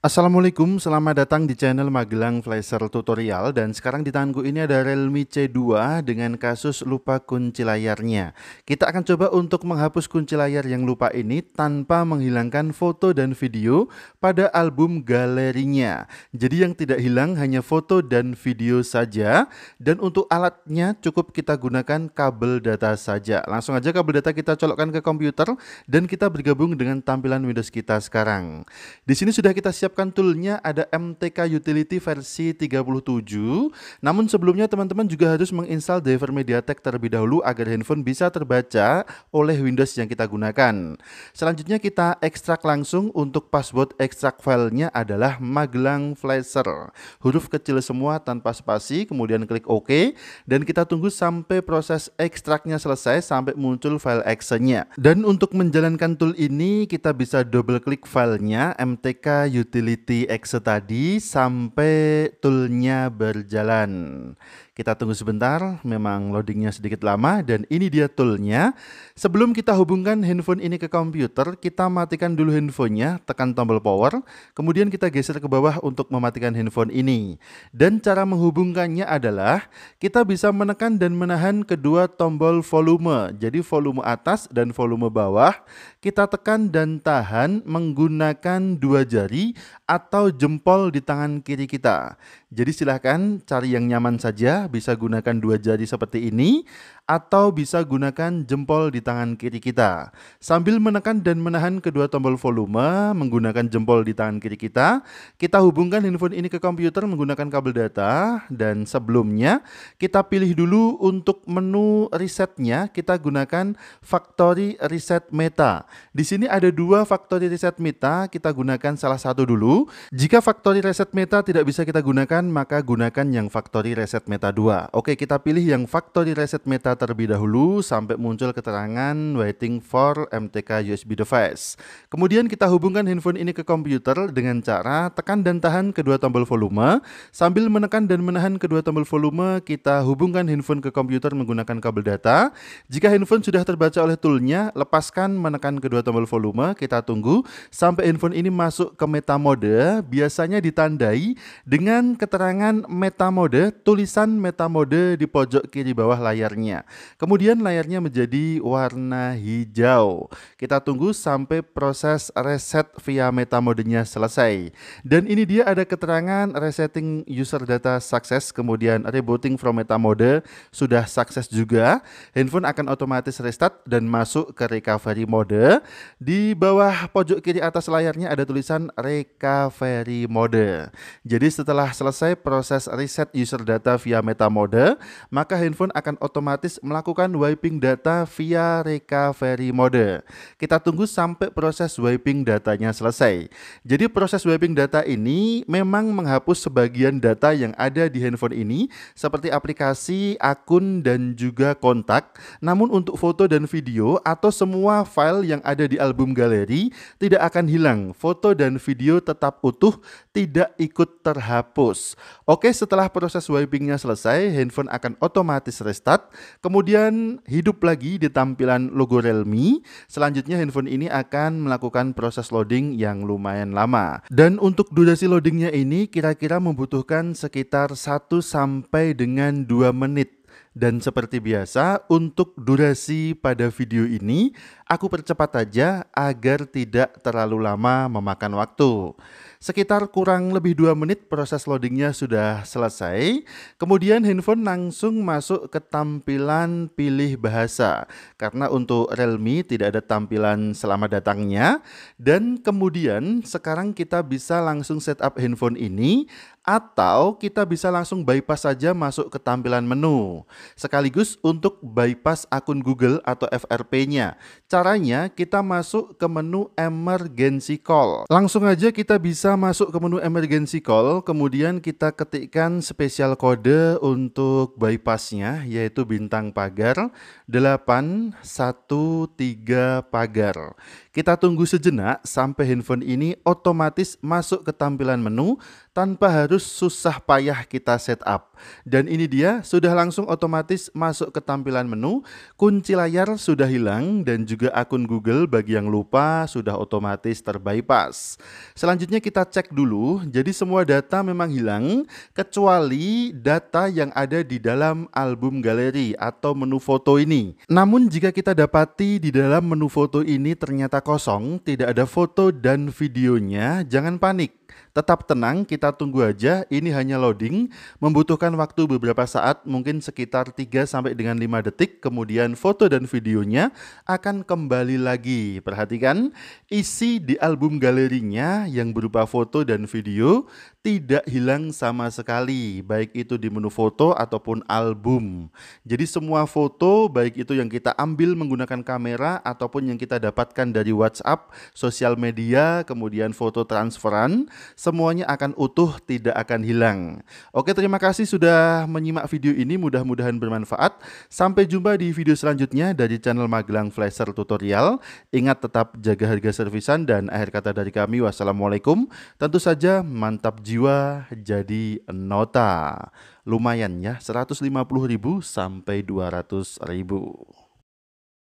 Assalamualaikum, selamat datang di channel Magelang Flasher Tutorial dan sekarang di tanganku ini ada Realme C2 dengan kasus lupa kunci layarnya. Kita akan coba untuk menghapus kunci layar yang lupa ini tanpa menghilangkan foto dan video pada album galerinya. Jadi yang tidak hilang hanya foto dan video saja dan untuk alatnya cukup kita gunakan kabel data saja. Langsung aja kabel data kita colokkan ke komputer dan kita bergabung dengan tampilan Windows kita sekarang. Di sini sudah kita siap menyiapkan toolnya ada MTK Utility versi 37. Namun sebelumnya teman-teman juga harus menginstal driver MediaTek terlebih dahulu agar handphone bisa terbaca oleh Windows yang kita gunakan. Selanjutnya kita ekstrak langsung untuk password ekstrak filenya adalah Magelang Flasher. Huruf kecil semua tanpa spasi, kemudian klik OK dan kita tunggu sampai proses ekstraknya selesai sampai muncul file exe-nya. Dan untuk menjalankan tool ini kita bisa double klik filenya MTK Utility utility exe tadi sampai toolnya berjalan. Kita tunggu sebentar, memang loadingnya sedikit lama dan ini dia toolnya. Sebelum kita hubungkan handphone ini ke komputer, kita matikan dulu handphonenya, tekan tombol power, kemudian kita geser ke bawah untuk mematikan handphone ini. Dan cara menghubungkannya adalah kita bisa menekan dan menahan kedua tombol volume, jadi volume atas dan volume bawah, kita tekan dan tahan menggunakan dua jari atau jempol di tangan kiri kita. Jadi silahkan cari yang nyaman saja, bisa gunakan dua jari seperti ini atau bisa gunakan jempol di tangan kiri kita. Sambil menekan dan menahan kedua tombol volume menggunakan jempol di tangan kiri kita, kita hubungkan handphone ini ke komputer menggunakan kabel data dan sebelumnya kita pilih dulu untuk menu resetnya kita gunakan factory reset meta. Di sini ada dua factory reset meta, kita gunakan salah satu dulu. Jika factory reset meta tidak bisa kita gunakan, maka gunakan yang factory reset meta 2. Oke, kita pilih yang factory reset meta terlebih dahulu sampai muncul keterangan waiting for MTK USB device. Kemudian kita hubungkan handphone ini ke komputer dengan cara tekan dan tahan kedua tombol volume. Sambil menekan dan menahan kedua tombol volume, kita hubungkan handphone ke komputer menggunakan kabel data. Jika handphone sudah terbaca oleh toolnya, lepaskan menekan kedua tombol volume, kita tunggu sampai handphone ini masuk ke meta mode, biasanya ditandai dengan keterangan meta mode, tulisan meta mode di pojok kiri bawah layarnya. Kemudian layarnya menjadi warna hijau. Kita tunggu sampai proses reset via metamodenya selesai. Dan ini dia ada keterangan resetting user data sukses. kemudian rebooting from metamode sudah sukses juga. Handphone akan otomatis restart dan masuk ke recovery mode. Di bawah pojok kiri atas layarnya ada tulisan recovery mode. Jadi setelah selesai proses reset user data via metamode, maka handphone akan otomatis melakukan wiping data via recovery mode. Kita tunggu sampai proses wiping datanya selesai. Jadi proses wiping data ini memang menghapus sebagian data yang ada di handphone ini seperti aplikasi, akun, dan juga kontak. Namun untuk foto dan video atau semua file yang ada di album galeri tidak akan hilang. Foto dan video tetap utuh, tidak ikut terhapus. Oke, setelah proses wipingnya selesai, handphone akan otomatis restart. Kemudian hidup lagi di tampilan logo Realme. Selanjutnya handphone ini akan melakukan proses loading yang lumayan lama. Dan untuk durasi loadingnya ini kira-kira membutuhkan sekitar 1 sampai dengan 2 menit. Dan seperti biasa, untuk durasi pada video ini aku percepat aja agar tidak terlalu lama memakan waktu. Sekitar kurang lebih 2 menit proses loadingnya sudah selesai. Kemudian handphone langsung masuk ke tampilan pilih bahasa. Karena untuk Realme tidak ada tampilan selamat datangnya. Dan kemudian sekarang kita bisa langsung setup handphone ini atau kita bisa langsung bypass saja masuk ke tampilan menu. Sekaligus untuk bypass akun Google atau FRP-nya caranya kita masuk ke menu emergency call. Langsung aja kita bisa masuk ke menu emergency call, kemudian kita ketikkan spesial kode untuk bypassnya yaitu bintang pagar 813 pagar. Kita tunggu sejenak sampai handphone ini otomatis masuk ke tampilan menu tanpa harus susah payah kita setup. Dan ini dia, sudah langsung otomatis masuk ke tampilan menu, kunci layar sudah hilang dan juga akun Google bagi yang lupa sudah otomatis terbypass. Selanjutnya kita cek dulu, jadi semua data memang hilang kecuali data yang ada di dalam album galeri atau menu foto ini. Namun jika kita dapati di dalam menu foto ini ternyata kosong, tidak ada foto dan videonya, jangan panik Tetap tenang, kita tunggu aja. Ini hanya loading, membutuhkan waktu beberapa saat, mungkin sekitar 3 sampai dengan 5 detik. Kemudian foto dan videonya akan kembali lagi. Perhatikan, isi di album galerinya yang berupa foto dan video tidak hilang sama sekali, baik itu di menu foto ataupun album. Jadi semua foto, baik itu yang kita ambil menggunakan kamera ataupun yang kita dapatkan dari WhatsApp, sosial media, kemudian foto transferan, semuanya akan utuh, tidak akan hilang. Oke, terima kasih sudah menyimak video ini, mudah-mudahan bermanfaat. Sampai jumpa di video selanjutnya dari channel Magelang Flasher Tutorial. Ingat tetap jaga harga servisan dan akhir kata dari kami, wassalamualaikum. Tentu saja mantap jiwa jadi nota. Lumayan ya, 150.000 sampai 200.000.